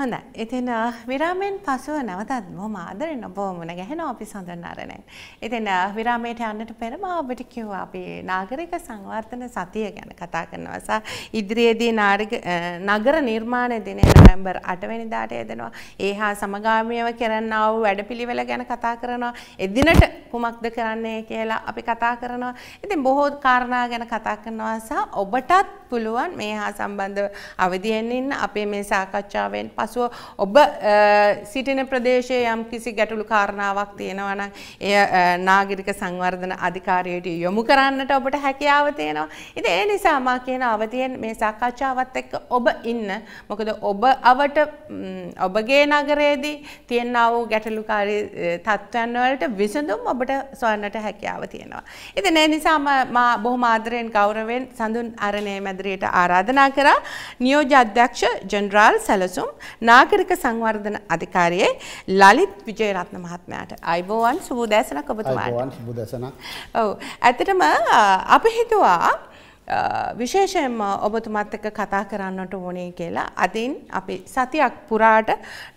on that. ඉතින් විරාමයෙන් පසුව නැවතත් බොහොම ආදරෙන් ඔබ මුණ ගැහෙනවා අපි සඳහනාරණෙන්. ඉතින් විරාමයට යන්නට පෙර මම ඔබට කිව්වා අපි නාගරික සංවර්ධන සතිය ගැන කතා කරනවා. සහ ඉදිරියේදී නගර නිර්මාණ දිනය නොවැම්බර් 8 වෙනිදාට යෙදෙනවා. ඒ හා සමගාමීව කරන්නා වූ වැඩපිළිවෙල ගැන කතා කරනවා. එදිනට කුමක්ද කරන්නේ කියලා අපි කතා කරනවා. ඉතින් බොහෝ කාරණා ගැන කතා කරනවා සහ ඔබටත් පුළුවන් මේ හා සම්බන්ධව අවදියෙන් ඉන්න අපේ මේ සාකච්ඡාවෙන් පසුව ඔබ සිටින ප්‍රදේශයේ යම් කිසි ගැටලු කාරණාවක් තියෙනවා නම් එය නාගරික සංවර්ධන අධිකාරියට යොමු කරන්නට ඔබට හැකියාව තියෙනවා. ඉතින් ඒ නිසා මා කියන අවතියෙන් මේ සාකච්ඡාවත් එක්ක ඔබ ඉන්න. මොකද ඔබ අවට ඔබගේ නගරයේදී තියෙනා වූ ගැටලුකාරී තත්ත්වයන් වලට විසඳුම් ඔබට සොයන්නට හැකියාව තියෙනවා. ඉතින් ඒ නිසා මා බොහොම ආදරයෙන් ගෞරවයෙන් සඳුන් අරණේ මැදිරියට ආරාධනා කරා නියෝජ්‍ය අධ්‍යක්ෂ ජෙනරාල් සැලසුම් නාග නාගරික සංවර්ධන අධිකාරියේ ලලිත් විජයරත්න මහත්මයාට අයිබෝවන් සුබෝදෑසනක් ඔබතුමාට. සුබෝදෑසනක්. ඔව්. ඇත්තටම අපි හිතුවා විශේෂයෙන්ම ඔබතුමත් එක්ක කතා කරන්නට ඕනේ කියලා අදින් අපි සතියක් පුරාට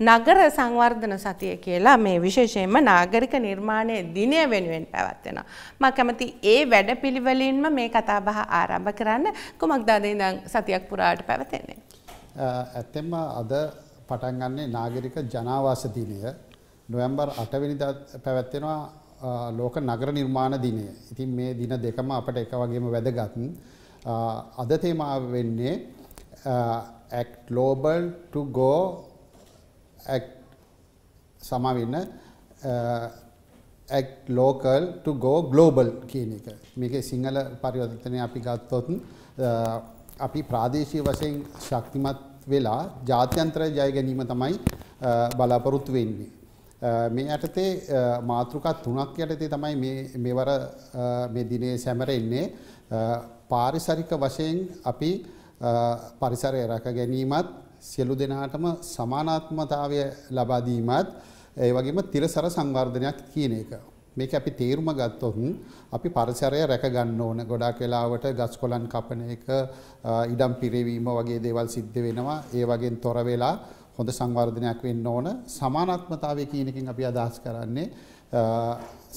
නගර සංවර්ධන සතිය කියලා මේ විශේෂයෙන්ම නාගරික නිර්මාණය දිනය වෙනුවෙන් පැවැත්වෙනවා. මම කැමති ඒ වැඩපිළිවෙලින්ම මේ කතාබහ ආරම්භ කරන්න කුමක්ද අද ඉඳන් සතියක් පුරාට පැවතෙන්නේ. ඇත්තෙන්ම අද පටන් ගන්නේ නාගරික ජනාවාස දිනය නොවැම්බර් 8 වෙනිදා පැවැත්වෙනවා ලෝක නගර නිර්මාණ දිනය. ඉතින් මේ දින දෙකම අපට එක වගේම වැදගත්. අද තේමාව වෙන්නේ act global to go act සමාවෙන්න act local to go global කියන එක. මේකේ සිංහල පරිවර්තනය අපි ගත්තොත් අපි ප්‍රාදේශීය වශයෙන් ශක්තිමත් වෙලා ජාත්‍යන්තර ජය ගැනීම තමයි බලාපොරොත්තු වෙන්නේ. මේ යටතේ මාතෘකා තුනක් යටතේ තමයි මේ මෙවර මේ දිනේ සැමරෙන්නේ පාරිසරික වශයෙන් අපි පරිසරය රැක ගැනීමත් සියලු දෙනාටම සමානාත්මතාවය ලබා දීමත් ඒ වගේම තිරසර සංවර්ධනයක් කියන එක. මේක අපි තේරුම ගත්තොත් අපි පරිසරය රැක ගන්න ඕන. ගොඩාක් වෙලාවට ගස් කොළන් කපන එක, ඉඩම් පිරවීම වගේ දේවල් සිද්ධ වෙනවා. ඒ වගේන් තොර වෙලා හොඳ සංවර්ධනයක් වෙන්න ඕන. සමානාත්මතාවය කියන එකෙන් අපි අදහස් කරන්නේ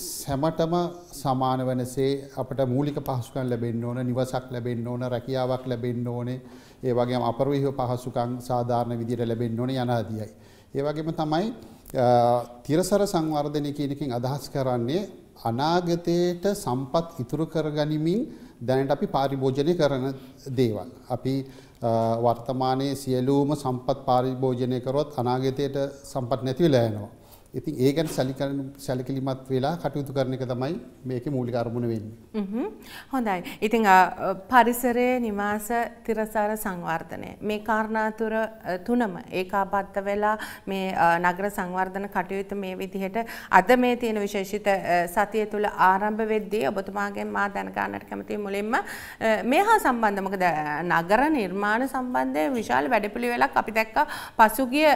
සැමටම සමාන වෙනසේ අපට මූලික පහසුකම් ලැබෙන්න ඕන, නිවසක් ලැබෙන්න ඕන, රැකියාවක් ලැබෙන්න ඕනේ. ඒ වගේම අපරිවිහ පහසුකම් සාධාරණ විදිහට ලැබෙන්න ඕනේ යනාදියයි. ඒ වගේම තමයි තිරසර සංවර්ධනය කියන එකෙන් අදහස් කරන්නේ අනාගතයට සම්පත් ඉතුරු කරගනිමින් දැනට අපි පාරිභෝජනය කරන දේවල්. අපි වර්තමානයේ සියලුම සම්පත් පාරිභෝජනය කරොත් අනාගතයට සම්පත් නැති වෙලා යනවා. ඉතින් ඒ ගැන සැලකන සැලකිලිමත් වෙලා කටයුතු කරන එක තමයි මේකේ මූලික අරමුණ වෙන්නේ. හොඳයි. ඉතින් පරිසරයේ නිවාස තිරසාර සංවර්ධනය මේ කාරණා තුර තුනම ඒකාබද්ධ වෙලා මේ නගර සංවර්ධන කටයුතු මේ විදිහට අද මේ තියෙන විශේෂිත සතිය තුල ආරම්භ වෙද්දී ඔබතුමාගෙන් මා දැනගන්නට කැමතියි මුලින්ම මේ හා සම්බන්ධ මොකද නගර නිර්මාණ සම්බන්ධයෙන් විශාල වැඩපිළිවෙලක් අපි දැක්කා පසුගිය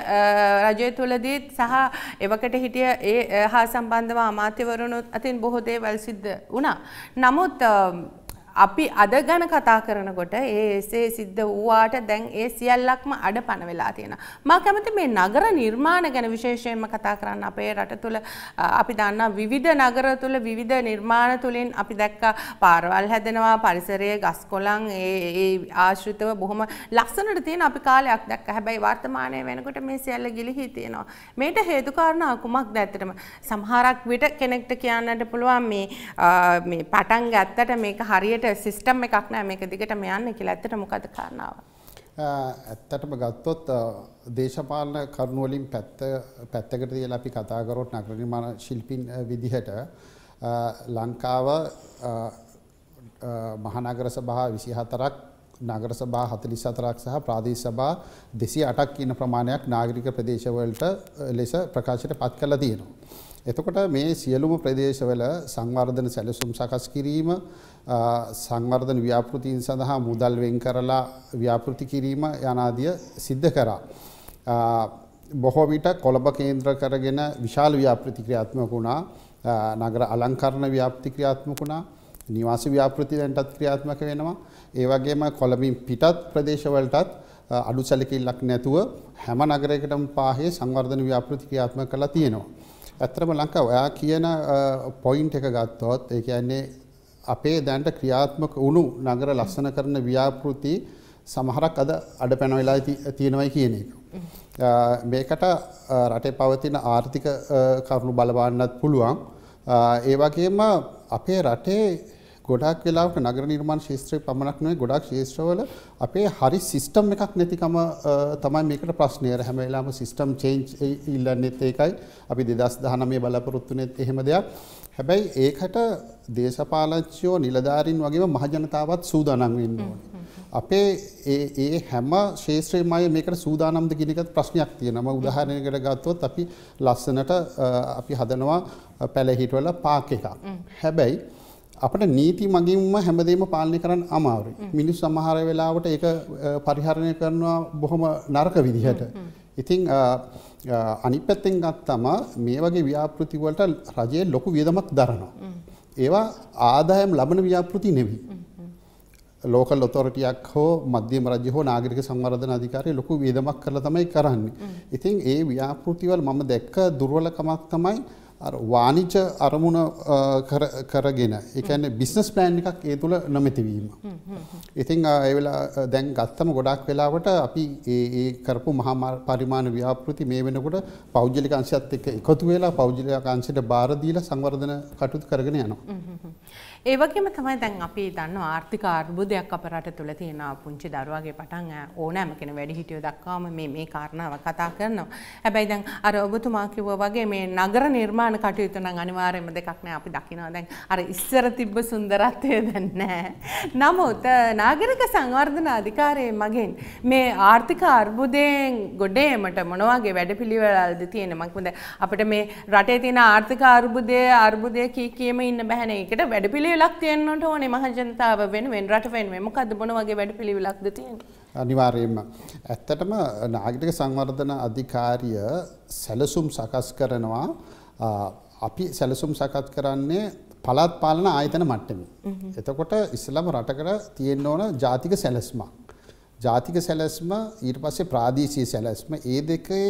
රජය තුලදී සහ එවකට එකට හිටිය ඒ හා සම්බන්ධව අමාත්‍යවරුණුත් අතින් බොහෝ දේවල් සිද්ධ වුණා. නමුත් අපි අද ගැන කතා කරනකොට ඒ එසේ සිද්ධ වූවාට දැන් ඒ සියල්ලක්ම අඩ පණ වෙලා තියෙන. මා කැමති මේ නගර නිර්මාණ ගැන විශේෂයෙන්ම කතා කරන්න අපේ රට තුළ අපි දන්න විවිධ නගර තුළ විවිධ නිර්මාණ තුළින් අපි දැක්ක පාරවල් හැදෙනවා පරිසරයේ ගස්කොලන් ඒ ආශ්‍රිතව බොහොම ලක්සනට තියෙන අපි කාලයක් දැක්ක හැබැයි වර්තමානය වෙනකොට මේ සියල්ල ගිලිහි තියෙනවා. මේට හේතුකාරණා කුමක් දැත්තටම සමහරක් විට කෙනෙක්ට කියන්නට පුළුවන් මේ පටන් ගත්තට මේක හරියට හරියට සිස්ටම් එකක් නෑ මේක දිගටම යන්න කියලා ඇත්තට මොකද කාරණාව? ඇත්තටම ගත්තොත් දේශපාලන කරුණු වලින් පැත්ත පැත්තකට තියලා අපි කතා කරොත් නගර නිර්මාණ ශිල්පීන් විදිහට ලංකාව මහනගර සභා 24ක් නගර සභා 44ක් සහ ප්‍රාදේශ සභා 208ක් කියන ප්‍රමාණයක් නාගරික ප්‍රදේශවලට ලෙස ප්‍රකාශයට පත් කළා තියෙනවා. එතකොට මේ සියලුම ප්‍රදේශවල සංවර්ධන සැලසුම් සකස් කිරීම සංවර්ධන ව්‍යාපෘතීන් සඳහා මුදල් වෙන් කරලා ව්‍යාපෘති කිරීම යනාදිය සිද්ධ කරා. බොහෝ විට කොළඹ කේන්ද්‍ර කරගෙන විශාල ව්‍යාපෘති ක්‍රියාත්මක වුණා. නගර අලංකරණ ව්‍යාපෘති ක්‍රියාත්මක වුණා. නිවාස ව්‍යාපෘති දැන්ටත් ක්‍රියාත්මක වෙනවා. ඒ වගේම කොළඹින් පිටත් ප්‍රදේශවලටත් අඩු සැලකිල්ලක් නැතුව හැම නගරයකටම පාහේ සංවර්ධන ව්‍යාපෘති ක්‍රියාත්මක කරලා තියෙනවා. ඇත්තරම ලංකාව ඔයා කියන පොයින්් එක ගත්තොත් ඒ කියන්නේ අපේ දැන්ට ක්‍රියාත්මක වුණු නගර ලස්සන කරන ව්‍යාපෘති සමහරක් අද අඩ පැනවෙලා තියෙනවයි කියන එක. මේකට රටේ පවතින ආර්ථික කරුණු බලවන්නත් පුළුවන්. ඒ වගේම අපේ රටේ ගොඩක් වෙලාවට නගර නිර්මාණ ශාස්ත්‍රයේ පමණක් නෙවෙයි ගොඩක් ශාස්ත්‍රවල අපේ හරි සිස්ටම් එකක් නැතිකම තමයි මේකට ප්‍රශ්නේ. හැම වෙලාවෙම සිස්ටම් චේන්ජ් ඉල්ලන්නේත් ඒකයි. අපි 2019 බලාපොරොත්තු වෙනේත් එහෙම දෙයක්. හැබැයි ඒකට දේශපාලච්චයෝ නිලධාරීන් වගේම මහජනතාවත් සූදානම් වෙන්න ඕනේ. අපේ ඒ ඒ හැම ශාස්ත්‍රයමයි මේකට සූදානම්ද කියන එකත් ප්‍රශ්නයක් තියෙනවා. උදාහරණයකට ගත්තොත් අපි ලස්සනට අපි හදනවා පැලහිටවල පාක් එකක්. හැබැයි අපට නීති මගින්ම හැමදේම පාලනය කරන්න අමාරුයි. මිනිස් සමහර වෙලාවට ඒක පරිහරණය කරනවා බොහොම නරක විදිහට. ඉතිං අනි පැත්තෙන් ගත්තම මේ වගේ ව්‍යාපෘතිවලට රජයේ ලොකු වියදමක් දරනවා. ඒවා ආදායම් ලබන ව්‍යාපෘති නෙවී. ලෝකල් ඔතොරටයක් හෝ මධ්‍යම රජ හෝ නාගරික සංවර්ධන අධිකාරය ලොකු වියදමක් කරලා තමයි කරන්නේ. ඉතින් ඒ ව්‍යාපෘතිවල මම දැක්ක දුර්වලකමක් තමයි වානිච අරමුණ කරගෙන එකන බිස්නස් ප්ලෑන් එකක් ඒ තුළ නොමැතිවීම. ඉතිං ඒවෙලා දැන් ගත්තම ගොඩක් වෙලාවට අපි ඒ කරපු මහා පරිමාණ ව්‍යාපෘති මේ වෙනකොට පෞද්ජලිකංශයත් එක එකතු වෙලා පෞද්ජලිකංශයට බාරදීල සංවර්ධන කටුත් කරගෙන යනවා. ඒ වගේම තමයි දැන් අපි දන්නවා ආර්ථික අර්බුදයක් අප රට තුළ තියෙනවා පුංචි දරුවාගේ පටන් ඕනෑම කෙනෙකු වැඩිහිටියෝ දක්වාම මේ මේ කාරණාව කතා කරනවා. හැබැයි දැන් අර ඔබතුමා කිව්වා වගේ මේ නගර නිර්මාණ කටයුතු නම් අනිවාර්යයෙන්ම දෙකක් නෑ අපි දකිනවා දැන් අර ඉස්සර තිබ්බ සුන්දරත්වය දැන් නෑ. නමුත් නාගරික සංවර්ධන අධිකාරියේ මගෙන් මේ ආර්ථික අර්බුදයෙන් ගොඩේමට මොන වගේ වැඩපිළිවෙළද තියෙන්නේ මම අපිට මේ රටේ තියෙන ආර්ථික අර්බුදය අර්බුදය කී කීම ඉන්න බැහැ නේ. ඒකට වැඩපිළිවෙළ වැඩපිළිවෙලක් තියෙන්නට ඕනේ මහජනතාව වෙනුවෙන් රට වෙනුවෙන්. මොකද්ද මොන වගේ වැඩපිළිවෙලක්ද තියෙන්නේ? අනිවාර්යයෙන්ම. ඇත්තටම නාගරික සංවර්ධන අධිකාරිය සැලසුම් සකස් කරනවා අපි සැලසුම් සකස් කරන්නේ පළාත් පාලන ආයතන මට්ටමේ. එතකොට ඉස්ලාම රටකට තියෙන්න ඕන ජාතික සැලැස්මක්. ජාතික සැලැස්ම ඊට පස්සේ ප්‍රාදේශීය සැලැස්ම ඒ දෙකේ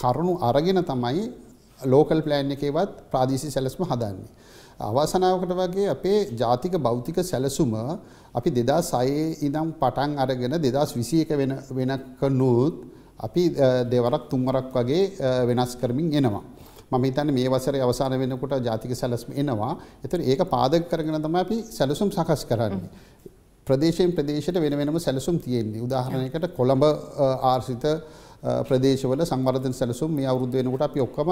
කරුණු අරගෙන තමයි ලෝකල් ප්ලෑන් එකේවත් ප්‍රාදේශීය සැලැස්ම හදන්නේ. අවසනාවකට වගේ අපේ ජාතික භෞතික සැලසුම අපි 2006 ඉඳන් පටන් අරගෙන 2021 වෙන වෙනකනුත් අපි දෙවරක් තුන්වරක් වගේ වෙනස් කරමින් එනවා. මම හිතන්නේ මේ වසරේ අවසාන වෙනකොට ජාතික සැලසුම එනවා. ඒතර ඒක පාදක කරගෙන තමයි අපි සැලසුම් සකස් කරන්නේ. ප්‍රදේශයෙන් ප්‍රදේශයට වෙන වෙනම සැලසුම් තියෙන්නේ. උදාහරණයකට කොළඹ ආශ්‍රිත ප්‍රදේශවල සංවර්ධන සැලසුම් මේ අවුරුද්ද වෙනකොට අපි ඔක්කොම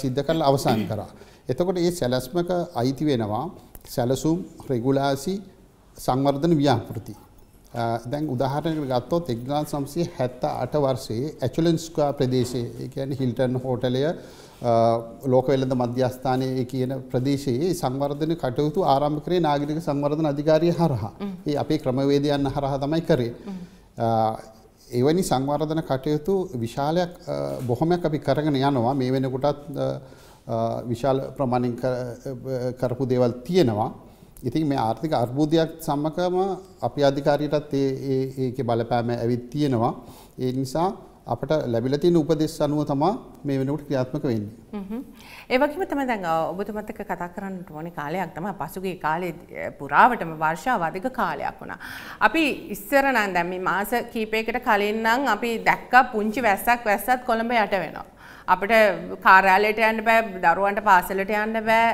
සිද්ධ කරලා අවසන් කරා. එතකොට මේ සැලැස්මක අයිති වෙනවා සැලසුම් රෙගුලාසි සංවර්ධන ව්‍යාපෘති. දැන් උදාහරණයක් ගත්තොත් 1978 වර්ෂයේ ඇචුලන්ස්කා ප්‍රදේශයේ ඒ කියන්නේ හිල්ටන් හෝටලය ලෝක වෙළඳ මධ්‍යස්ථානයේ කියන ප්‍රදේශයේ සංවර්ධන කටයුතු ආරම්භ කරේ නාගරික සංවර්ධන අධිකාරිය හරහා. ඒ අපේ ක්‍රමවේදයන් හරහා තමයි කරේ. එවැනි සංවර්ධන කටයුතු විශාලයක් බොහොමයක් අපි කරගෙන යනවා මේ වෙනකොටත් විශාල ප්‍රමාණින් කරපු දේවල් තියෙනවා. ඉතින් මේ ආර්ථික අර්බුදයක් සම්මකම අපි අධිකාරියටත් ඒක බලපෑම ඇවිත් තියෙනවා. ඒ නිසා අපට ලැබිලා තියෙන උපදෙස් අනුව තමයි මේ වෙනකොට ක්‍රියාත්මක වෙන්නේ. හ්ම්. ඒ වගේම තමයි දැන් ඔබතුමත් එක්ක කතා කරන්නට ඕනේ කාලයක් තමයි පසුගිය කාලේ පුරාවටම වර්ෂාව අධික කාලයක් වුණා. අපි ඉස්සර නම් දැන් මේ මාස කීපයකට කලින් නම් අපි දැක්කා පුංචි වැස්සක් වැස්සත් කොළඹ යට වෙනවා. අපිට කාර්යාලයට යන්න බෑ, දරුවන්ට පාසලට යන්න බෑ,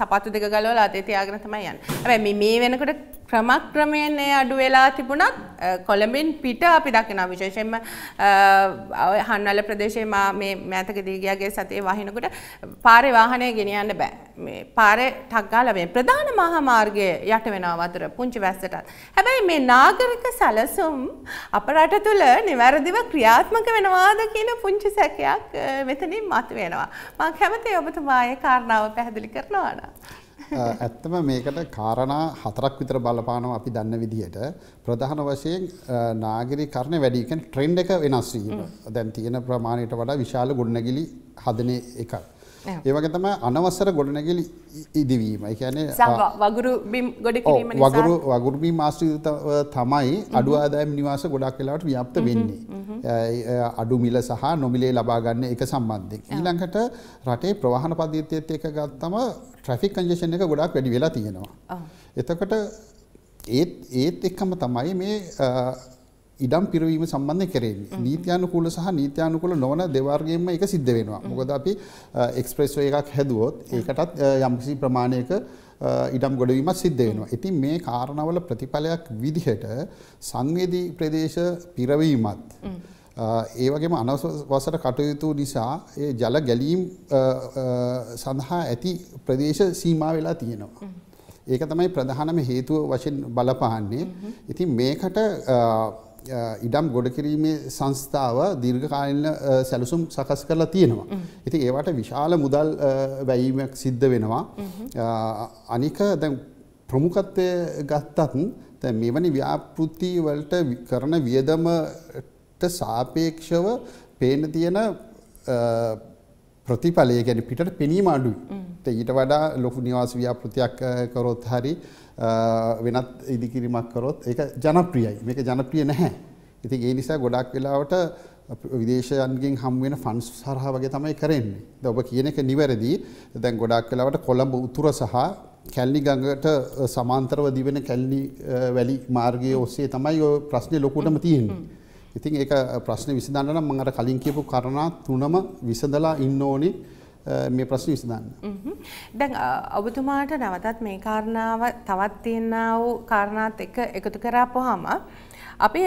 සපත්තු දෙක ගලවලා අතේ තියාගෙන තමයි යන්නේ. හැබැයි මේ වෙනකොට ක්‍රමක්‍රමයෙන් ඒ අඩු වෙලා තිබුණත් කොළඹින් පිට අපි දකිනවා විශේෂයෙන්ම හන්වල ප්‍රදේශයේ මා මේ මෑතකදී ගියාගේ සතියේ වහිනකොට පාරේ වාහනය ගෙනියන්න බෑ. මේ පාරේ ටක් ගාලා මේ ප්‍රධාන මහා මාර්ගයේ යට වෙනවා වතුර පුංචි වැස්සටත්. හැබැයි මේ නාගරික සැලසුම් අප රට තුල નિවැරදිව ක්‍රියාත්මක වෙනවාද කියන පුංචි සැකයක් මෙතනින් මතුවෙනවා. මම කැමතියි ඔබතුමා ඒ කාරණාව පැහැදිලි කරනවා නම්. ඇත්තම මේකට කාරණා හතරක් විතර බලපානවා අපි දන්න විදිහට ප්‍රධාන වශයෙන් නාගරිකරණය වැඩි කියන්නේ ට්‍රෙන්ඩ් එක වෙනස් වීම. දැන් තියෙන ප්‍රමාණයට වඩා විශාල ගොඩනැගිලි හදන එකක්. ඒ වගේ තමයි අනවසර ගොඩනැගිලි ඉදිවීම. ඒ කියන්නේ වගුරු බිම් ගොඩ කිරීම නිසා වගුරු වගුරු බිම් ආශ්‍රිතව තමයි අඩු ආදායම් නිවාස ගොඩක් වෙලාවට ව්‍යාප්ත වෙන්නේ. අඩු මිල සහ නොමිලේ ලබා ගන්න එක සම්බන්ධයෙන්. ඊළඟට රටේ ප්‍රවාහන පද්ධතියත් එක ගත්තම ට්‍රැෆික් කන්ජෙෂන් එක ගොඩක් වැඩි වෙලා තියෙනවා. එතකොට ඒත් ඒත් එක්කම තමයි මේ ඉඩම් පිරවීම සම්බන්ධ කරෙන්නේ නීතියානුකූල සහ නීතියානුකූල නොවන දෙවර්ගයෙන්ම ඒක සිද්ධ වෙනවා. මොකද අපි එක්ස්ප්‍රෙස් වේ එකක් හැදුවොත් ඒකටත් යම්කිසි ප්‍රමාණයක ඉඩම් ගොඩවීමක් සිද්ධ වෙනවා. ඉතින් මේ කාරණවල ප්‍රතිඵලයක් විදිහට සංවේදී ප්‍රදේශ පිරවීමත් ඒ වගේම අනවසර කටයුතු නිසා ඒ ජල ගැලීම් සඳහා ඇති ප්‍රදේශ සීමා වෙලා තියෙනවා. ඒක තමයි ප්‍රධානම හේතුව වශයෙන් බලපාන්නේ. ඉතින් මේකට ඉඩම් ගොඩකිරීමේ සංස්ථාව දීර්ඝකාලීන සැලසුම් සකස් කරලා තියෙනවා. ඉතින් ඒවට විශාල මුදල් වැයීමක් සිද්ධ වෙනවා. අනික දැන් ප්‍රමුඛත්වය ගත්තත් දැන් මෙවැනි ව්‍යාපෘති වලට කරන වියදමට සාපේක්ෂව පේන තියෙන ප්‍රතිඵලය ගැන පිටට පෙනීම අඩුයි ඊට වඩා ලොකු නිවාස ව්‍යාපෘතියක් කරොත් හරි වෙනත් ඉදිකිරීමක් කරොත් ඒක ජනප්‍රියයි මේක ජනප්‍රිය නැහැ ඉතින් ඒ නිසා ගොඩක් වෙලාවට විදේශයන්ගෙන් හම්ුවෙන ෆන්ස් සරහ වගේ තමයි කරන්නේ ද ඔබ කියන එක නිවැරදි දැන් ගොඩක් කලාවට කොළඹ උතුර සහ කැල්ලි ගඟට සමාන්තරව දිවෙන කැල්ලි වැලි මාර්ගය ඔස්සේ තමයි ප්‍රශ්නය ලොකුටම තියෙන්නේ ඉතින් ඒක ප්‍රශ්නේ විසඳන්න නම් මම අර කලින් කියපු කරණා තුනම විසඳලා ඉන්න ඕනේ මේ ප්‍රශ්න විසඳන්න. දැන් ඔබතුමාට නැවතත් මේ කාරණාව තවත් තියෙනා වූ කාරණාත් එක එකතු කරාපුවාම අපි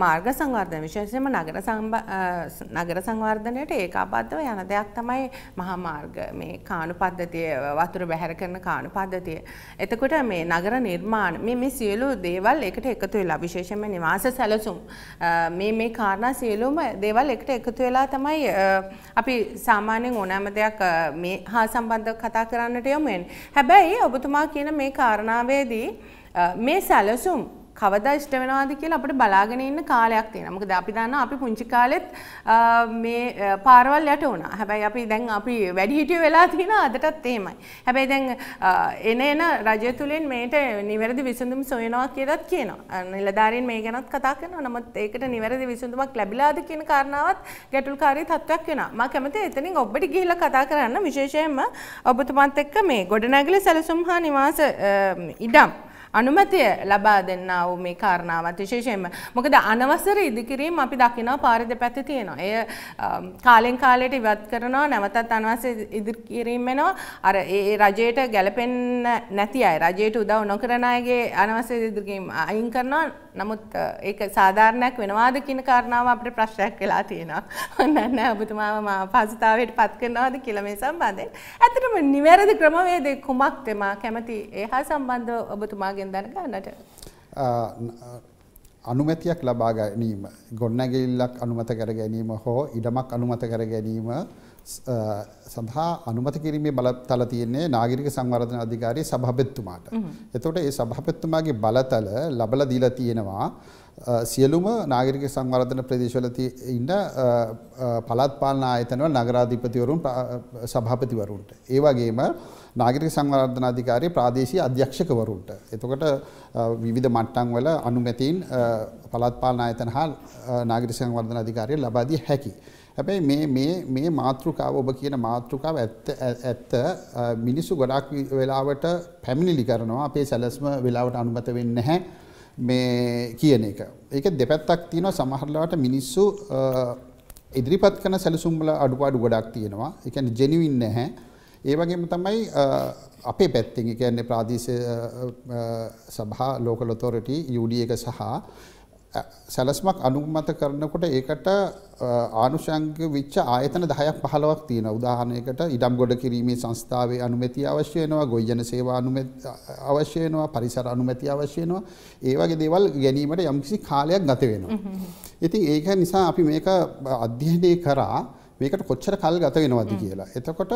මාර්ග සංවර්ධන විශේෂයෙන්ම නගර නගර සංවර්ධනයට ඒකාබද්ධව යන දෙයක් තමයි මහා මාර්ග මේ කාණු පද්ධතිය වතුර බැහැර කරන කාණු පද්ධතිය. එතකොට මේ නගර නිර්මාණ මේ මේ සියලු දේවල් එකට එකතු වෙලා විශේෂයෙන්ම නිවාස සැලසුම් මේ මේ කාරණා සියලුම දේවල් එකට එකතු වෙලා තමයි අපි සාමාන්‍යයෙන් ඕනෑම දෙයක් මේ හා සම්බන්ධව කතා කරන්නට යොමු වෙන්නේ. හැබැයි ඔබතුමා කියන මේ කාරණාවේදී මේ සැලසුම් කවදා ඉෂ්ට වෙනවාද කියලා අපිට බලාගෙන ඉන්න කාලයක් තියෙනවා. මොකද අපි දන්නවා අපි පුංචි කාලෙත් මේ පාරවල් යට වුණා. හැබැයි අපි දැන් අපි වැඩි හිටිය වෙලා තියෙන අදටත් එහෙමයි. හැබැයි දැන් එන එන රජය තුලින් මේට නිවැරදි විසඳුම් සොයනවා කියලාත් කියනවා. නිලධාරීන් මේ ගැනත් කතා කරනවා. නමුත් ඒකට නිවැරදි විසඳුමක් ලැබිලාද කියන කාරණාවත් ගැටලුකාරී තත්ත්වයක් වෙනවා. මම කැමතියි එතනින් ඔබට ගිහිල්ලා කතා කරන්න විශේෂයෙන්ම ඔබතුමාත් එක්ක මේ ගොඩනැගිලි සැලසුම් හා නිවාස ඉඩම් අනුමැතිය ලබා දෙන්නා වූ මේ කාරණාවත් විශේෂයෙන්ම මොකද අනවසර ඉදිකිරීම අපි දකිනවා පාරිද පැත්ත තියෙනවා. එය කාලෙන් කාලයට ඉවත් කරනවා නැවතත් අනවසර ඉදිකිරීම වෙනවා. අර ඒ රජයට ගැලපෙන්නේ නැති අය රජයට උදව් නොකරන අයගේ අනවසර ඉදිකිරීම අයින් කරනවා නමුත් ඒක සාධාරණයක් වෙනවාද කියන කාරණාව අපිට ප්‍රශ්නයක් වෙලා තියෙනවා. මම දන්නේ ඔබතුමාව මා පහසුතාවයට පත් කරනවද කියලා මේ සම්බන්ධයෙන්. ඇත්තටම නිවැරදි ක්‍රමවේද කුමක්ද මා කැමති එහා සම්බන්ධව ඔබතුමාගෙන් දැනගන්නට. අනුමැතියක් ලබා ගැනීම, ගොඩනැගිල්ලක් අනුමත කර ගැනීම හෝ ඉඩමක් අනුමත කර ගැනීම සභා අනුමත කිරීමේ බලතල තියෙන්නේ නාගරික සංවර්ධන අධිකාරියේ සභාපතිතුමාට. එතකොට ඒ සභාපතිතුමාගේ බලතල ලබලා දීලා තියෙනවා සියලුම නාගරික සංවර්ධන ප්‍රදේශවල ඉන්න පළාත් පාලන ආයතනවල නගරාධිපතිවරුන් සභාපතිවරුන්ට. ඒ වගේම නාගරික සංවර්ධන අධිකාරියේ ප්‍රාදේශීය අධ්‍යක්ෂකවරුන්ට. එතකොට විවිධ මට්ටම් වල අනුමැතීන් පළාත් පාලන ආයතන හා නාගරික සංවර්ධන අධිකාරිය ලබා දිය හැකියි. හැබැයි මේ මේ මේ මාතෘකාව ඔබ කියන මාතෘකාව ඇත්ත ඇත්ත මිනිස්සු ගොඩක් වෙලාවට පැමිණිලි කරනවා අපේ සැලැස්ම වෙලාවට අනුමත වෙන්නේ නැහැ මේ කියන එක. ඒක දෙපැත්තක් තියෙනවා සමහරවිට මිනිස්සු ඉදිරිපත් කරන සැලසුම් වල අඩුපාඩු ගොඩක් තියෙනවා. ඒ කියන්නේ ජෙනුයින් නැහැ. ඒ වගේම තමයි අපේ පැත්තෙන් ඒ කියන්නේ ප්‍රාදේශීය සභා local authority UD එක සහ සැලස්මක් අනුමත කරනකොට ඒකට ආනුෂංග විච්ච ආයතන 10ක් 15ක් තියෙනවා. උදාහරණයකට ඉඩම් ගොඩ කිරීමේ සංස්ථාවේ අනුමැතිය අවශ්‍ය වෙනවා, ගොවිජන සේවා අනුමැතිය අවශ්‍ය වෙනවා, පරිසර අනුමැතිය අවශ්‍ය වෙනවා. ඒ වගේ දේවල් ගැනීමට යම්කිසි කාලයක් ගත වෙනවා. ඉතින් ඒක නිසා අපි මේක අධ්‍යයනය කරා මේකට කොච්චර කල් ගත වෙනවද කියලා. එතකොට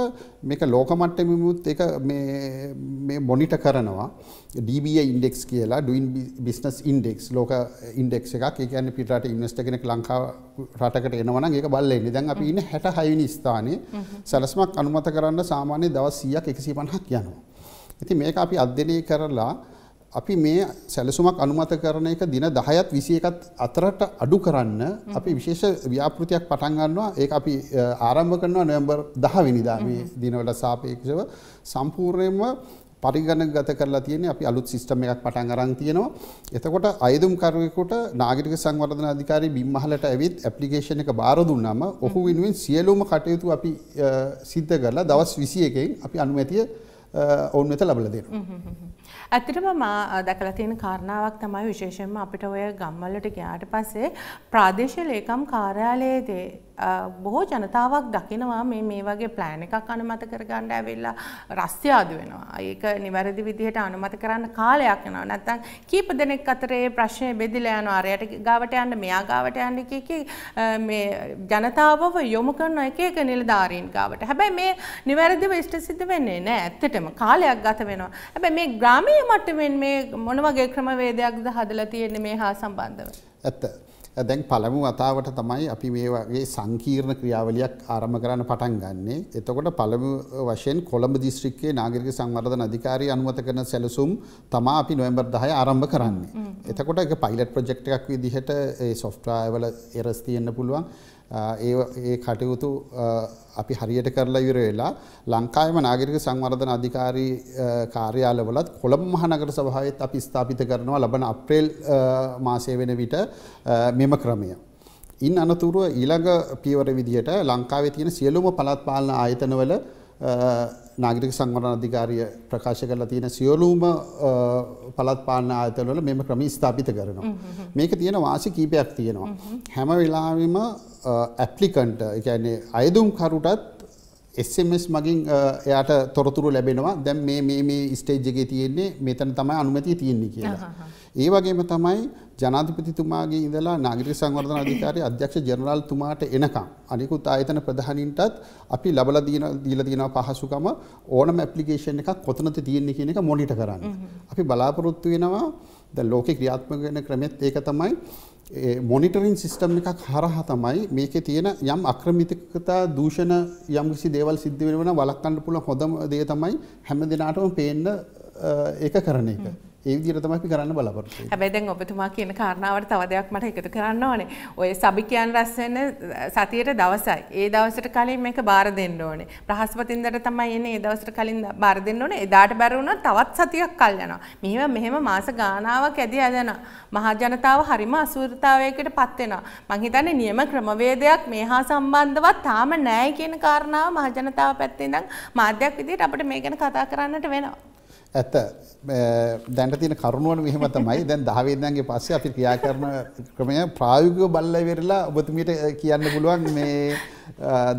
මේක ලෝක මට්ටමෙමුත් ඒක මේ මේ මොනිටර් කරනවා DBA ඉන්ඩෙක්ස් කියලා Doing Business Index ලෝක ඉන්ඩෙක්ස් එකක්. ඒ කියන්නේ පිට රට ඉන්වෙස්ටර් කෙනෙක් ලංකාව රටකට එනවා නම් ඒක බලලා ඉන්නේ. දැන් අපි ඉන්නේ 66 වෙනි ස්ථානයේ. සැලැස්මක් අනුමත කරන්න සාමාන්‍ය දවස් 100ක් 150ක් යනවා. ඉතින් මේක අපි අධ්‍යයනය කරලා අපි මේ සැලසුමක් අනුමත කරන එක දින 10ත් 21ත් අතරට අඩු කරන්න අපි විශේෂ ව්‍යාපෘතියක් පටන් ගන්නවා ඒක අපි ආරම්භ කරනවා නොවැම්බර් 10 වෙනිදා මේ දිනවලට සාපේක්ෂව සම්පූර්ණයෙන්ම පරිගණකගත කරලා තියෙන්නේ අපි අලුත් සිස්ටම් එකක් පටන් අරන් තියෙනවා. එතකොට අයදුම් කරුවෙකුට නාගරික සංවර්ධන අධිකාරී බිම්මහලට ඇවිත් ඇප්ලිකේෂන් එක බාර දුන්නාම ඔහු වෙනුවෙන් සියලුම කටයුතු අපි සිද්ධ කරලා දවස් 21කින් අපි අනුමැතිය ඔවුන් වෙත ලබලා දෙනවා. ඇත්තටම මා දැකලා තියෙන කාරණාවක් තමයි විශේෂයෙන්ම අපිට ඔය ගම්වලට ගියාට පස්සේ ප්‍රාදේශීය ලේකම් කාර්යාලයේදී බොහෝ ජනතාවක් දකිනවා මේ මේ වගේ ප්ලෑන් එකක් අනුමත කරගන්න ඇවිල්ලා රස්තිය ආදු වෙනවා. ඒක නිවැරදි විදිහට අනුමත කරන්න කාලයක් යනවා. නැත්තම් කීප දෙනෙක් අතර මේ ප්‍රශ්නේ බෙදිලා යනවා. අරයට ගාවට යන්න, මෙයා ගාවට යන්න කිය මේ ජනතාවව යොමු කරන එක එක නිලධාරීන් ගාවට. හැබැයි මේ නිවැරදිව ඉෂ්ට සිද්ධ වෙන්නේ නැහැ. ඇත්තටම කාලයක් ගත වෙනවා. හැබැයි මේ ග්‍රාමීය ඔය මට්ටමෙන් මේ මොන වගේ ක්‍රමවේදයක්ද හදලා තියෙන්නේ මේ හා සම්බන්ධව? ඇත්ත. දැන් පළමු වතාවට තමයි අපි මේ වගේ සංකීර්ණ ක්‍රියාවලියක් ආරම්භ කරන්න පටන් ගන්නෙ. එතකොට පළමු වශයෙන් කොළඹ දිස්ත්‍රික්කයේ නාගරික සංවර්ධන අධිකාරිය අනුමත කරන සැලසුම් තමා අපි නොවැම්බර් 10 ආරම්භ කරන්නේ. එතකොට ඒක පයිලට් ප්‍රොජෙක්ට් එකක් විදිහට ඒ සොෆ්ට්වෙයාර් වල එරර්ස් තියෙන්න පුළුවන්. ඒ ඒ කටයුතු අපි හරියට කරලා ඉවර වෙලා ලංකාවේම නාගරික සංවර්ධන අධිකාරී කාර්යාලවලත් කොළඹ මහනගර සභාවෙත් අපි ස්ථාපිත කරනවා ලබන අප්‍රේල් මාසයේ වෙන විට මෙම ක්‍රමය. ඉන් අනතුරුව ඊළඟ පියවර විදිහට ලංකාවේ තියෙන සියලුම පළාත් පාලන ආයතනවල නාගරික සංවරණ අධිකාරිය ප්‍රකාශ කරලා තියෙන සියලුම පළාත් පාලන ආයතනවල මෙම ක්‍රම ස්ථාපිත කරනවා. මේක තියෙන වාසි කීපයක් තියෙනවා. හැම වෙලාවෙම ඇප්ලිකන්ට් ඒ කියන්නේ අයදුම්කරුටත් SMS මගින් එයාට තොරතුරු ලැබෙනවා දැන් මේ මේ මේ ස්ටේජ් එකේ තියෙන්නේ මෙතන තමයි අනුමැතිය තියෙන්නේ කියලා. ඒ වගේම තමයි ජනාධිපතිතුමාගේ ඉඳලා නාගරික සංවර්ධන අධිකාරිය අධ්‍යක්ෂ ජෙනරාල්තුමාට එනකම් අනිකුත් ආයතන ප්‍රධානීන්ටත් අපි ලබලා දින දීලා දිනවා පහසුකම ඕනම ඇප්ලිකේෂන් එකක් කොතනද තියෙන්නේ කියන එක මොනිටර් කරන්න. අපි බලාපොරොත්තු වෙනවා දැන් ලෝකේ ක්‍රියාත්මක වෙන ක්‍රමෙත් ඒක තමයි මොනිටරින් සිිස්ටම් එකක් හරහා තමයි මේක තියෙන යම් අක්‍රමිතිකතා දූෂණ යම් කිසි දේවල් සිද්ධ වෙන වලක්කන්න පුළ හොඳම දේ තමයි හැම දෙනාටම පේන්න එක කරන එක. ඒවිදිර තමයි කරන්න බලපොරොත්තු වෙන්නේ. හැබැයි දැන් ඔබතුමා කියන කාරණාවට තව දෙයක් මට එකතු කරන්න ඕනේ. ඔය සබිකයන් රැස් වෙන සතියේ දවසයි. ඒ දවසට කලින් මේක බාර දෙන්න ඕනේ. බ්‍රහස්පතින්දට තමයි එන්නේ ඒ දවසට කලින් බාර දෙන්න ඕනේ. එදාට බැරි වුණොත් තවත් සතියක් කල් යනවා. මෙහෙම මෙහෙම මාස ගාණාවක් ඇදී යනවා. මහා ජනතාව හරිම අසුරතාවයකට පත් වෙනවා. මං හිතන්නේ නියම ක්‍රමවේදයක් මේ හා සම්බන්ධවත් තාම නැහැ කියන කාරණාව මහජනතාව පැත්තේ ඉඳන් මාධ්‍යයක් විදිහට අපිට මේ ගැන කතා කරන්නට වෙනවා. ඇත දැන්ට තියෙන කරුණුවන මෙහෙම තමයි දැන් දහවේදයන්ගේ පස්සේ අපි ක්‍රියා කරන ක්‍රමය ප්‍රායෝගිකව බල්ලා ඉවරලා ඔබතුමීට කියන්න පුළුවන් මේ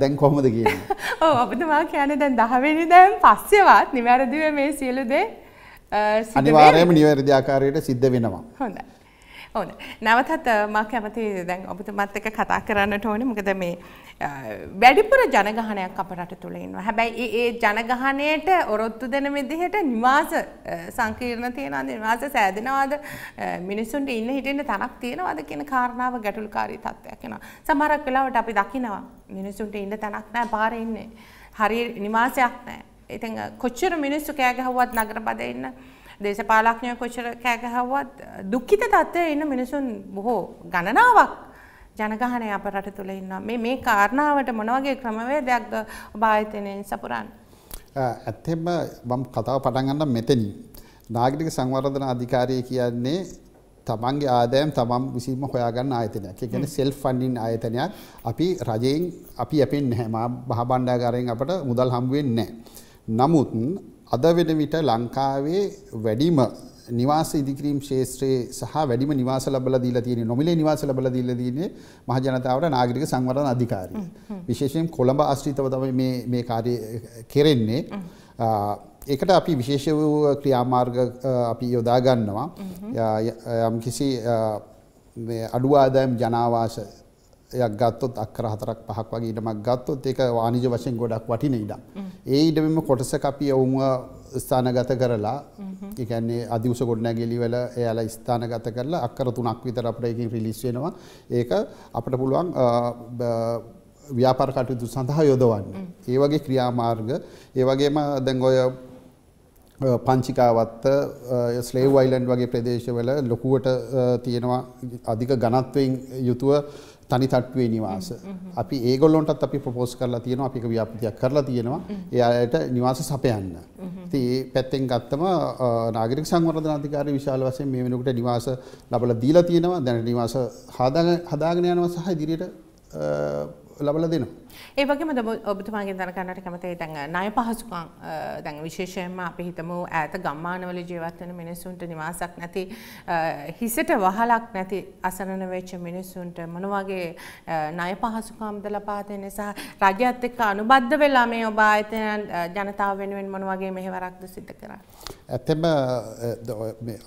දැන් කොහොමද කියන්නේ. ඔව් ඔබතුමා කියන්නේ දැන් දහවෙනිදාන් පස්සේවත් නිවැරදිව මේ සියලු දේ අනිවාර්යයෙන්ම නිවැරදි ආකාරයට සිද්ධ වෙනවා. හොඳයි. ඕන නැවතත් මා කැමති දැන් ඔබතුමත් එක කතා කරන්නට ඕනේ මොකද මේ වැඩිපුර ජනගහනයක් අප රට තුළ ඉන්නවා. හැබැයි ඒ ජනගහනයට ඔරොත්තු දෙන විදිහට නිවාස සංකීර්ණ තියනවාද නිවාස සෑදෙනවාද මිනිස්සුන්ට ඉන්න හිටින්න තනක් තියනවාද කියන කාරණාව ගැටලුකාරී තත්ත්වයක් වෙනවා. සමහරක් වෙලාවට අපි දකිනවා මිනිස්සුන්ට ඉන්න තනක් නැහැ පාරේ ඉන්නේ. හරිය නිවාසයක් නැහැ. ඉතින් කොච්චර මිනිස්සු කෑ ගහුවත් නගරපදේ ඉන්න දේශපාලඥය කොච්චර කෑගහවත් දුක්කිත තත්ත්වය ඉන්න මිනිසුන් බොහෝ ගණනාවක් ජනගහනය අප රට තුළ ඉන්න මේ මේ කාරණාවට මොනවගේ ක්‍රමවේදයක්ද භාහිතනයෙන් සපුරන්. ඇත්තෙම මම කතාව පටන්ගන්න මෙතැනි. නාගටික සංවර්ධන අධිකාරය කියන්නේ තමන්ගේ ආදයම් තමම් විසිම හොයාගන්න ආයතනයක් ගැන සෙල් ෆන්ඩින් ආයතනයක් අපි රජයෙන් අපි අපෙන් නැහැ මා බහබණ්ඩාගාරයෙන් අපට මුදල් හම්බුවෙන් නෑ. නමුත් අද වෙන විට ලංකාවේ වැඩිම නිවාස ඉදිකිරීම් ශේත්‍රයේ සහ වැඩිම නිවාස ලබලා දීලා තියෙන නොමිලේ නිවාස ලබලා දීලා තියෙන්නේ මහ ජනතාවට නාගරික සංවර්ධන අධිකාරිය. විශේෂයෙන් කොළඹ ආශ්‍රිතව තමයි මේ මේ කාර්යය කෙරෙන්නේ. ඒකට අපි විශේෂ වූ ක්‍රියාමාර්ග අපි යොදා ගන්නවා. යම් කිසි අඩු ආදායම් ජනාවාස යක් ගත්තොත් අක්කර හතරක් පහක් වගේ ඉඩමක් ගත්තොත් ඒක වාණිජ වශයෙන් ගොඩක් වටින ඉඩක්. ඒ ඉඩමෙම කොටසක අපි ඔවුන්ව ස්ථානගත කරලා ඒ කියන්නේ අදිවුස ගොඩනැගිලි වල එයාලා ස්ථානගත කරලා අක්කර තුනක් විතර අපිට ඒකෙන් රිලීස් වෙනවා. ඒක අපිට පුළුවන් ව්‍යාපාර කටයුතු සඳහා යොදවන්න. ඒ වගේ ක්‍රියාමාර්ග ඒ වගේම දැන් ඔය පංචිකාවත්ත ස්ලේව් අයිලන්ඩ් වගේ ප්‍රදේශවල ලොකුවට තියෙනවා අධික ඝනත්වයෙන් යුතුව තනි තට්ටුවේ නිවාස. අපි ඒගොල්ලොන්ටත් අපි ප්‍රපෝස් කරලා තියෙනවා අපික ව්‍යාපතියක් කරලා තියෙනවා එයායට නිවාස සපයන්න. ඉතින් ඒ පැත්තෙන් ගත්තම නාගරික සංවර්ධන අධිකාරිය විශාල වශයෙන් මේ වෙනකොට නිවාස ලබලා දීලා තියෙනවා. දැන් නිවාස හදාගෙන යනවා සහ ඉදිරියට ලබල දෙන. ඒවගේම ද ඔබතුමාගේ දැනකන්නට කැමතේ දැන් නය පහසුකං දැන් විශේෂයෙන්ම අපි හිතම ඇත ගම්මානවල ජීවත්වන මිනිසුන්ට නිවාසක් නැති හිසට වහලක් නැති අසරණ වෙච්ච මිනිස්සුන්ට මොනවගේ නය පහසුකම්ද ලපාතය නිසා රජත් එක්ක අනුබද්ධ වෙලා මේ ඔබ ආයතන ජනතාව වෙනුවෙන් මොනවගේ මෙහෙවරක්ද සිත කරන්න. ඇතැම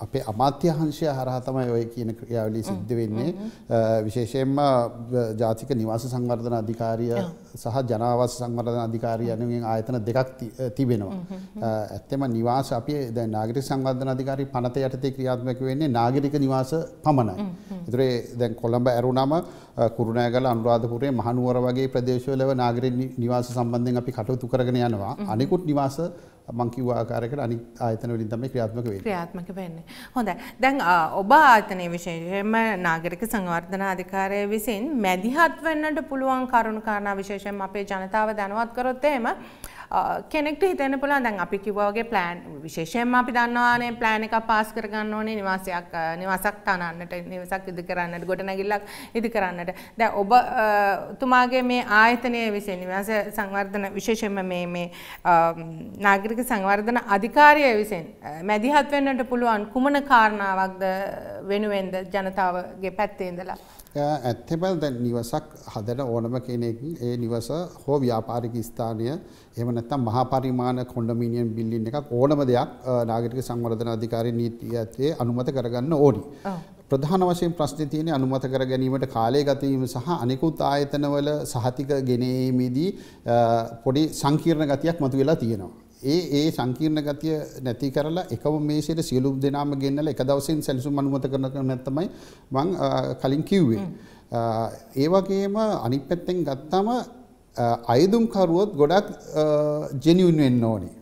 අපේ අමාත්‍යහන්ශය හරහ තමයි ඔය කියන ක්‍රියාවලි සිද්ධ වෙන්නේ විශේෂයෙන්ම ජාතික නිවාස සංවර්ධන අධිකාරිය සහ ජනවාස සංවර්ධන අධිකාරිය යනුවෙන් ආයතන දෙකක් තිබෙනවා. ඇත්තෙම නිවාස අපේ දැ නාගරික සංවර්ධන අධිකාරී පනත යටතේ ක්‍රියාත්මක වෙන්නේ නාගරික නිවාස පමණයි. ඉතුරේ දැන් කොළඹ ඇරුණම කුරුණෑගල අනුරාධපුරේ මහනුවර වගේ ප්‍රදේශවලව නාගරික නිවාස සම්බන්ධයෙන් අපි කටයුතු කරගෙන යනවා. අනිකුත් නිවාස මංකිව ආකාරයකට අනි ආයතන වලින් තමයි ක්‍රියාත්මක වෙන්නේ. ක්‍රියාත්මක වෙන්නේ. හොඳයි. දැන් ඔබ ආයතනයේ විශේෂයෙන්ම නාගරික සංවර්ධන අධිකාරිය විසින් මැදිහත් වෙන්නට පුළුවන් කරුණු කාරණා විශේෂයෙන්ම අපේ ජනතාව දැනුවත් කරොත් එහෙම කෙනෙක්ට හිතන්න පුළා දැන් අපි කිවෝගේ ප්ලෑන් විශේෂයෙන් අපි දන්නවානේ ප්ලෑන එක පාස් කරගන්න ඕනේ නිවාසයක් නිවසක් තනන්නට නිවසක් ඉදි කරන්නට ගොඩ නැගිල්ලක් ඉදි කරන්නට දැ ඔබ තුමාගේ මේ ආයතනය විසේ නිවාස සංවර්ධන විශේෂෙන්ම මේ මේ නාගරික සංවර්ධන අධිකාරය විසින් මැදිහත් වෙන්නට පුළුවන් කුමන කාරණාවක්ද වෙනුවෙන්ද ජනතාවගේ පැත්තේදලා. ඇත්තෙමල් දැන් නිවසක් හදන ඕනම කෙනෙක් ඒ නිවස හෝ ව්‍යාපාරික ස්ථානය එහෙම නැත්නම් මහා පරිමාණ කොන්ඩොමිනියම් බිල්ඩින් එකක් ඕනම දෙයක් නාගරික සංවර්ධන අධිකාරී නීතියේ අනුමත කරගන්න ඕනි. ප්‍රධාන වශයෙන් ප්‍රශ්නේ තියෙන්නේ අනුමත කර ගැනීමට කාලය ගත වීම සහ අනිකුත් ආයතනවල සහතික ගෙනීමේදී පොඩි සංකීර්ණ ගතියක් මතුවලා තියෙනවා. ඒ ඒ සංකීර්ණ ගතිය නැති කරලා එකම මේෂයට සියලු දෙනාම ගෙන්නලා එක දවසින් සැලසුම් අනුමත කරන නැත්නම් මම කලින් කිව්වේ. ඒ වගේම අනිත් පැත්තෙන් ගත්තම අයදුම් කරුවොත් ගොඩක් ජෙනියුන් වෙන්න ඕනේ.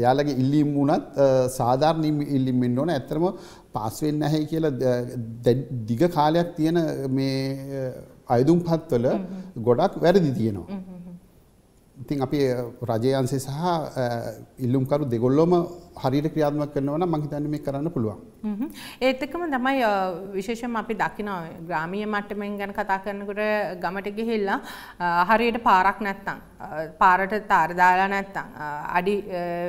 එයාලගේ ඉල්ලීම් වුණත් සාධාරණ ඉල්ලීම් වෙන්න ඕනේ. ඇත්තටම පාස් වෙන්නේ නැහැ කියලා දිග කාලයක් තියෙන මේ අයදුම්පත්වල ගොඩක් වැරදි තියෙනවා. ඉතින් අපි රජයන්සේ සහ ඉල්ලුම්කරු දෙගොල්ලොම හරියට ක්‍රියාත්මක කරනවා නම් මම හිතන්නේ මේක කරන්න පුළුවන්. ඒත් එක්කම තමයි විශේෂම අපි දකින ග්‍රාමීය මට්ටමෙන් ගැන කතා කරනකොට ගමට ගිහිල්ලා හරියට පාරක් නැත්තම් පාරට තාර දාලා නැත්තම් අඩි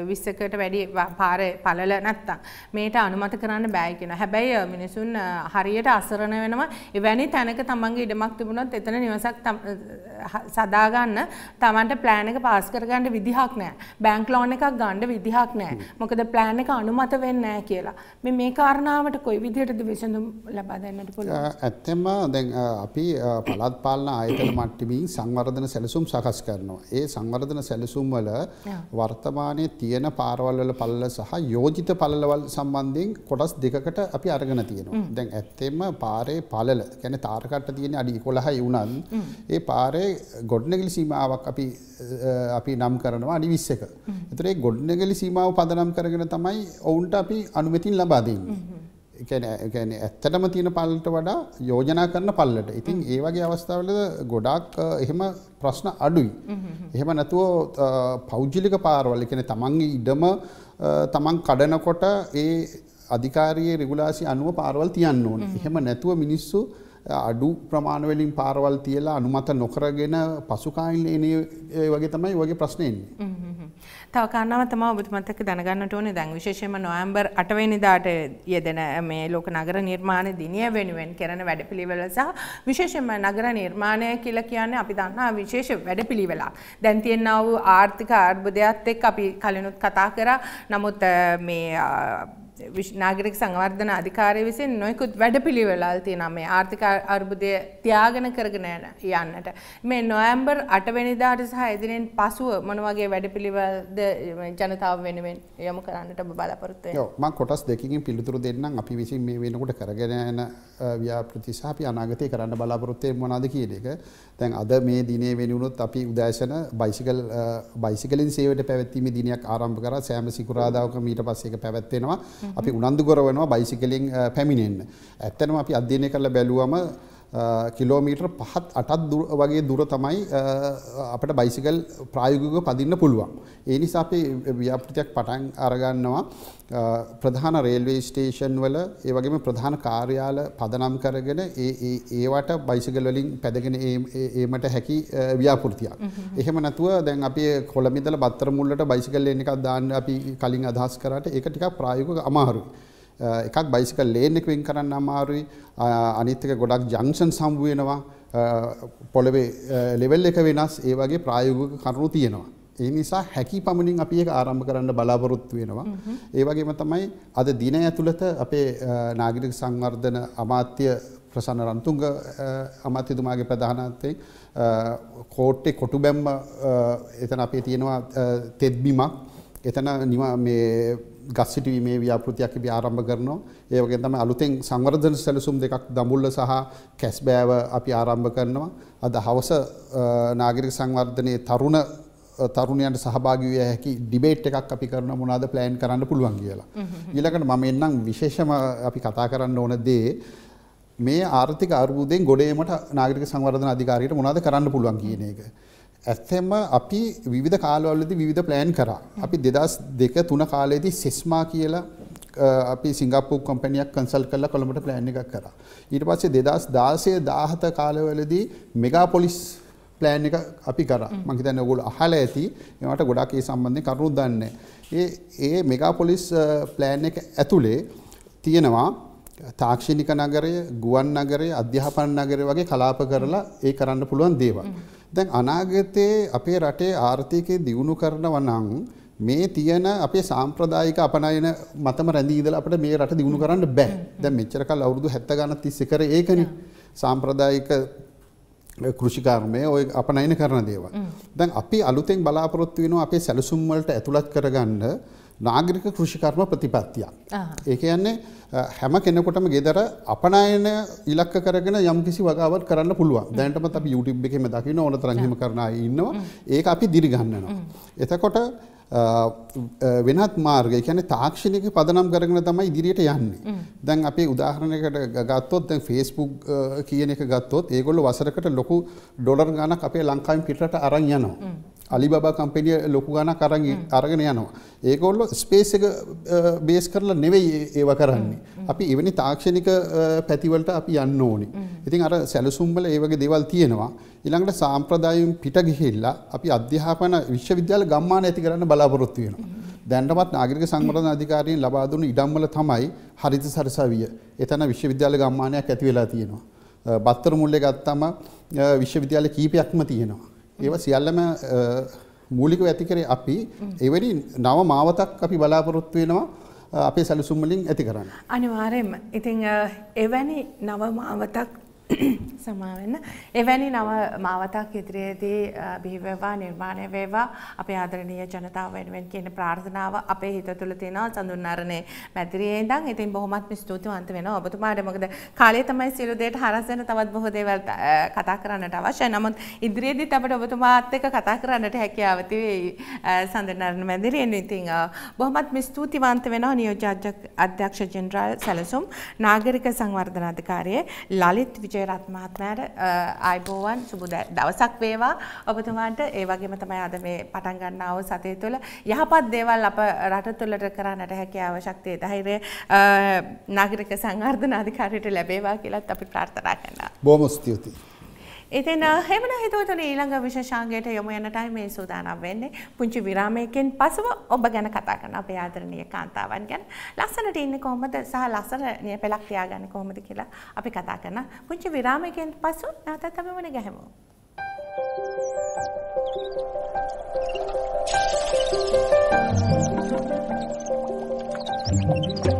20කට වැඩි පාරේ පළල නැත්තම් මේට අනුමත කරන්න බෑ කියන. හැබැයි මිනිසුන් හරියට අසරණ වෙනවා. එවැනි තැනක තමන්ගේ ඉඩමක් තිබුණොත් එතන නිවසක් සදා ගන්න තමන්ට plan එක pass කරගන්න විදිහක් නැහැ. බැංක් loan එකක් ගන්න විදිහක් නැහැ. මොකද plan එක අනුමත වෙන්නේ නැහැ කියලා. මේ මේක කාරණාවට කොයි විදිහටද විසඳුම් ලබා දෙන්නට පුළුවන්? ඇත්තෙන්ම දැන් අපි පළාත් පාලන ආයතන මට්ටමින් සංවර්ධන සැලසුම් සකස් කරනවා. ඒ සංවර්ධන සැලසුම් වල වර්තමානයේ තියෙන පාරවල් වල පළල සහ යෝජිත පළලවල් සම්බන්ධයෙන් කොටස් දෙකකට අපි අරගෙන තියෙනවා. දැන් ඇත්තෙන්ම පාරේ පළල, කියන්නේ තාරකට්ට තියෙන අඩි 11යි උනන් ඒ පාරේ ගොඩනැගිලි සීමාවක් අපි අපි නම් කරනවා අඩි 21. ඒතර ඒ ගොඩනැගිලි සීමාව පදනම් කරගෙන තමයි ඔවුන්ට අපි අනුමැතින් ලබා දෙන්නේ. ඒ කියන්නේ ඒ කියන්නේ ඇත්තටම තියෙන පල්ලට වඩා යෝජනා කරන පල්ලට. ඉතින් ඒ වගේ අවස්ථාවලද ගොඩාක් එහෙම ප්‍රශ්න අඩුයි. එහෙම නැතුව පෞද්ගලික පාරවල්, ඒ කියන්නේ තමන්ගේ ඉඩම තමන් කඩනකොට ඒ අධිකාරියේ රෙගුලාසි අනුව පාරවල් තියන්න ඕනේ. එහෙම නැතුව මිනිස්සු අඩු ප්‍රමාණවලින් පාරවල් තියලා අනුමත නොකරගෙන පසුකායින් එන වගේ තමයි වගේ ප්‍රශ්නයන්නේ. තව කන්නාව තම ඔබතුමත්තක දැනගන්නට ඕනේ දැන් විශේෂයෙන්ම නොවැම්බර් 8 වෙනිදාට යෙදෙන මේ ලෝක නගර නිර්මාණ දිනය වෙනුවෙන් කරන වැඩපිළිවෙල සහ විශේෂයෙන්ම නගර නිර්මාණය කියලා කියන්නේ අපි දන්නා විශේෂ වැඩපිළිවෙලක්. දැන් තියෙනා වූ ආර්ථික අර්බුදයත් එක්ක අපි කලිනුත් කතා කරා. නමුත් මේ විශ්නාගරික සංවර්ධන අධිකාරය විසින් නොයකුත් වැඩපිළිවෙලාල් තියෙනවා මේ ආර්ථික අර්බුදය තියාගෙන කරගෙන යන්නට. මේ නොවැම්බර් 8 වෙනිදාට සහ එදිනෙන් පසුව මොන වගේ වැඩපිළිවෙලද ජනතාව වෙනුවෙන් යොමු කරන්නට ඔබ බලාපොරොත්තු වෙනවා? ඔව් මම කොටස් දෙකකින් පිළිතුරු දෙන්නම් අපි විසින් මේ වෙනකොට කරගෙන යන ව්‍යාපෘති සහ අපි අනාගතේ කරන්න බලාපොරොත්තු වෙන්නේ මොනවද කියන එක. දැන් අද මේ දිනේ වෙනුනොත් අපි උදෑසන බයිසිකල් බයිසිකලින් සේවයට පැවැත්වීමේ දිනයක් ආරම්භ කරා සෑම සිකුරාදාක මීට පස්සේ ඒක පැවැත්වෙනවා. අපි උනන්දු කරවනවා බයිසිකලින් පැමිණෙන්න. ඇත්තටම අපි අධ්‍යයනය කරලා බැලුවම කිලෝමීටර් පහත් අටත් වගේ දුර තමයි අපට බයිසිකල් ප්‍රායෝගිකව පදින්න පුළුවන්. ඒ නිසා අපි ව්‍යාපෘතියක් පටන් අරගන්නවා ප්‍රධාන රේල්වේ ස්ටේෂන් වල ඒ වගේම ප්‍රධාන කාර්යාල පදනම් කරගෙන ඒ ඒවට බයිසිකල් වලින් පැදගෙන ඒමට හැකි ව්‍යාපෘතියක්. එහෙම නැතුව දැන් අපි කොළඹ ඉඳලා බත්තරමුල්ලට බයිසිකල් ලේන් එකක් දාන්න අපි කලින් අදහස් කරාට ඒක ටිකක් ප්‍රායෝගිකව අමාරුයි. එකක් බයිසිකල් ලේන් එක වෙන් කරන්න අමාරුයි අනිත් එක ගොඩක් ජංක්ෂන් සම්බු වෙනවා පොළවේ ලෙවල් එක වෙනස් ඒ වගේ ප්‍රායෝගික කරුණු තියෙනවා ඒ නිසා හැකි පමණින් අපි ඒක ආරම්භ කරන්න බලාපොරොත්තු වෙනවා. ඒ වගේම තමයි අද දිනය ඇතුළත අපේ නාගරික සංවර්ධන අමාත්‍ය ප්‍රසන්න රන්තුංග අමාත්‍යතුමාගේ ප්‍රධානත්වයෙන් කෝට්ටේ කොටුබැම්ම එතන අපේ තියෙනවා තෙත්බිමක්. එතන මේ ගස් සිටීමේ ව්‍යාපෘතියක් අපි ආරම්භ කරනවා. ඒ වගේම තමයි අලුතෙන් සංවර්ධන සැලසුම් දෙකක් දඹුල්ල සහ කැස්බෑව අපි ආරම්භ කරනවා. අද හවස නාගරික සංවර්ධනයේ තරුණ තරුණයන්ට සහභාගී විය හැකි ඩිබේට් එකක් අපි කරන මොනවාද ප්ලෑන් කරන්න පුළුවන් කියලා. ඊළඟට මම එන්නම් විශේෂම අපි කතා කරන්න ඕන දේ මේ ආර්ථික අර්බුදයෙන් ගොඩේමට නාගරික සංවර්ධන අධිකාරියට මොනවාද කරන්න පුළුවන් කියන එක. ඇත්තෙම අපි විධ කාලවලද විධ ප්ලෑන් කරා. අපි දෙදස් දෙක තුන කාලයේදී සෙස්මා කියලා අපි සිංගප්පූ කොම්පැනියක් කන්සල් කරලා කොළඹට ප්ලෑන් එකක් කරා. ඊට පස්සේ දෙදස් දාසය දාහත කාලවලදී මෙගා පොලිස් ප්ලෑන් එක අපි කරා. මං හිතන්නේ ඔයගොල්ලෝ අහලා ඇති. ඒවට ගොඩක් ඒ සම්බන්ධයෙන් කරුණු දන්නේ. ඒ ඒ මෙගා පොලිස් ප්ලෑන් එක ඇතුලේ තියෙනවා තාක්ෂණික නගරය, ගුවන් නගරය, අධ්‍යාපන නගරය වගේ කලාප කරලා ඒ කරන්න පුළුවන් දේවල්. දැන් අනාගතයේ අපේ රටේ ආර්ථිකය දියුණු කරනවා නම් මේ තියෙන අපේ සාම්ප්‍රදායික අපනයන මතම රැඳී ඉඳලා අපිට මේ රට දියුණු කරන්න බෑ. දැන් මෙච්චර කාල අවුරුදු 70 ගණන් 30 කරේ ඒකනේ. සාම්ප්‍රදායික කෘෂිකාර්මය ඔය අපනයන කරන දේවල්. දැන් අපි අලුතෙන් බලාපොරොත්තු වෙනවා අපේ සැලසුම් වලට ඇතුළත් කරගන්න නාගරික කෘෂිකර්ම ප්‍රතිපත්තියක්. ඒක යන්නේ හැම කෙනෙකොටම ගෙදර අපනයන ඉලක්ක කරගෙන යම්කිසි වගාවත් කරන්න පුළුවන් දැනටමත් අපි YouTube එකෙම දකින්න ඕන තරම් හිම කරන අය ඉන්නවා. ඒක අපි දිරිගන්නවා. එතකොට වෙනත් මාර්ග කියන්නේ තාක්ෂණික පදනම් කරගෙන තමයි ඉදිරියට යන්නේ. දැන් අපි උදාහරණයකට ගත්තොත් දැන් Facebook කියන එක ගත්තොත් ඒගොල්ලෝ වසරකට ලොකු ඩොලර් ගණක් අපේ ලංකාවෙන් පිටරට අරන් යනවා. අලිබා කම්පෙනිය ලොකු ගණ කරග අරගෙන යනවා. ඒකොල්ලො ස්පේස් එක බේස් කරලා නෙවෙයි ඒව කරන්නේ. අපි එවැනි තාක්ෂණික පැතිවලට අපි යන්න ඕනි. ඉතින් අර සැලසුම්බල ඒවගේ දෙවල් තියෙනවා. ඉළඟට සාම්ප්‍රදායම් පිට ගිහිල්ලා අපි අධ්‍යාපන විශ්වවිද්‍යාල ගම්මාන ඇති කරන්න බලාපොරොත්තු වෙනවා. දැන්ටමත් නාගරික සංවර්ධන අධිකාරියෙන් ලබා දුන්න ඉඩම්වල තමයි හරිත සරසවිය. එතන විශ්වවිද්‍යාල ගම්මානයක් ඇති වෙලා තියෙනවා. බත්තර මුල්ලේ ගත්තම විශ්වවිද්‍යාල කීපයක්ම තියෙනවා. ඒව සියල්ලම මූලිකව ඇති කරේ අපි එවැනි නව මාවතක් අපි බලාපොරොත්තු වෙනවා අපේ සැලසුම් වලින් ඇති කරන්න. අනිවාර්යයෙන්ම. ඉතින් එවැනි නව මාවතක් සමාවෙන්න. එවැනි නව මාවතක් ඉදිරියේදී බිහිවේවා නිර්මාණය වේවා අපේ ආදරණීය ජනතාව වෙනුවෙන් කියන ප්‍රාර්ථනාව අපේ හිත තුළ තියෙනවා සඳුන්වරණේ මැදිරියේ ඉඳන්. ඉතින් බොහොමත්ම ස්තුතිවන්ත වෙනවා ඔබතුමාට. මොකද කාලය තමයි සියලු දේට හරස් වෙන තවත් බොහෝ දේවල් කතා කරන්නට අවශ්‍යයි. නමුත් ඉදිරියේදීත් අපිට ඔබතුමාත් එක්ක කතා කරන්නට හැකියාව තිබේ සඳුන්වරණ මැදිරියෙන්. ඉතින් බොහොමත්ම ස්තුතිවන්ත වෙනවා නියෝජ්‍ය අධ්‍යක්ෂ ජෙනරාල් සැලසුම් නාගරික සංවර්ධන අධිකාරියේ ලලිත් විජය විජේරත් මහත්මයාට ආයිබෝවන් සුබ දවසක් වේවා. ඔබතුමාට ඒ වගේම තමයි අද මේ පටන් ගන්නව සතිය තුළ යහපත් දේවල් අප රට තුළට කරන්නට හැකියාව ශක්තිය ධෛර්යය නාගරික සංවර්ධන අධිකාරියට ලැබේවා කියලාත් අපි ප්‍රාර්ථනා කරනවා. බොහොම ස්තුතියි. ඉතින් හෙමන හිතුවතුන ඊළඟ විශෂාන්ගේයට යොමු යනටයි මේ සූදානම් වෙන්නේ පුංචි විරාමයකෙන් පසුව ඔබ ගැන කතා කරන අපේ ආදරණීය කාන්තාවන් ගැන ලස්සනට ඉන්නේ කොහොමද සහ ලස්සන පෙළක් තියාගන්නේ කොහොමද කියලා අපි කතා කරන පුංචි විරාමයකෙන් පසු නැවතත් අපි මුණ ගැහෙමු. Thank you.